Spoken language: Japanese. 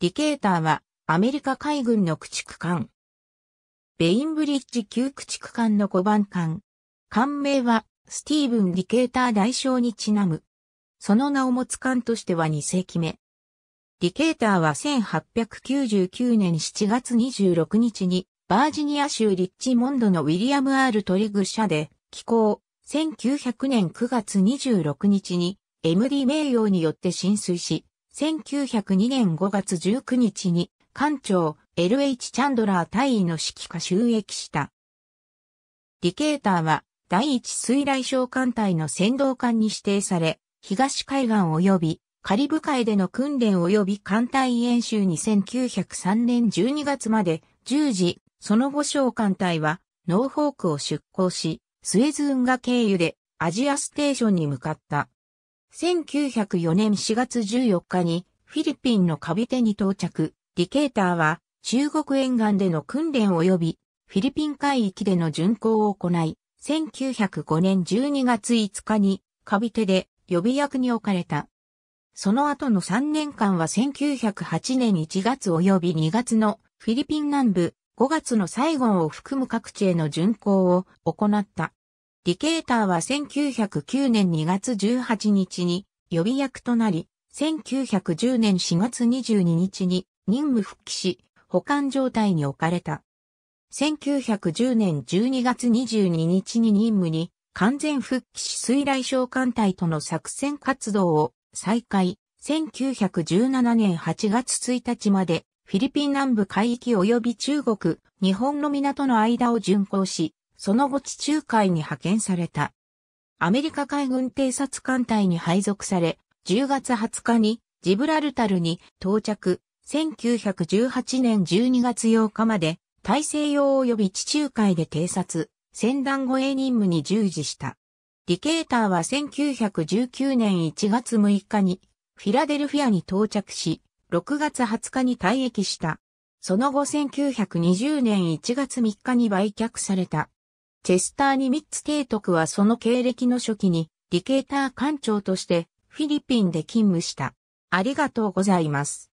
ディケーターはアメリカ海軍の駆逐艦。ベインブリッジ旧駆逐艦の5番艦。艦名はスティーブン・ディケーター代償にちなむ。その名を持つ艦としては2世紀目。ディケーターは1899年7月26日にバージニア州リッチモンドのウィリアム・アール・トリグ社で寄港。1900年9月26日に MD 名誉によって浸水し、1902年5月19日に、艦長 LH チャンドラー大尉の指揮下収益した。ディケーターは、第一水雷小艦隊の先導艦に指定され、東海岸及びカリブ海での訓練及び艦隊演習に1903年12月まで10時、その後小艦隊はノーフォークを出港し、スエズ運河経由でアジアステーションに向かった。1904年4月14日にフィリピンのカビテに到着、ディケーターは中国沿岸での訓練及びフィリピン海域での巡航を行い、1905年12月5日にカビテで予備役に置かれた。その後の3年間は1908年1月及び2月のフィリピン南部5月のサイゴンを含む各地への巡航を行った。ディケーターは1909年2月18日に予備役となり、1910年4月22日に任務復帰し、保管状態に置かれた。1910年12月22日に任務に完全復帰し水雷召喚隊との作戦活動を再開。1917年8月1日までフィリピン南部海域及び中国、日本の港の間を巡航し、その後地中海に派遣された。アメリカ海軍偵察艦隊に配属され、10月20日にジブラルタルに到着、1918年12月8日まで大西洋及び地中海で偵察、船団護衛任務に従事した。リケーターは1919年1月6日にフィラデルフィアに到着し、6月20日に退役した。その後1920年1月3日に売却された。チェスター・にミッツ提督はその経歴の初期に、ディケーター艦長として、フィリピンで勤務した。ありがとうございます。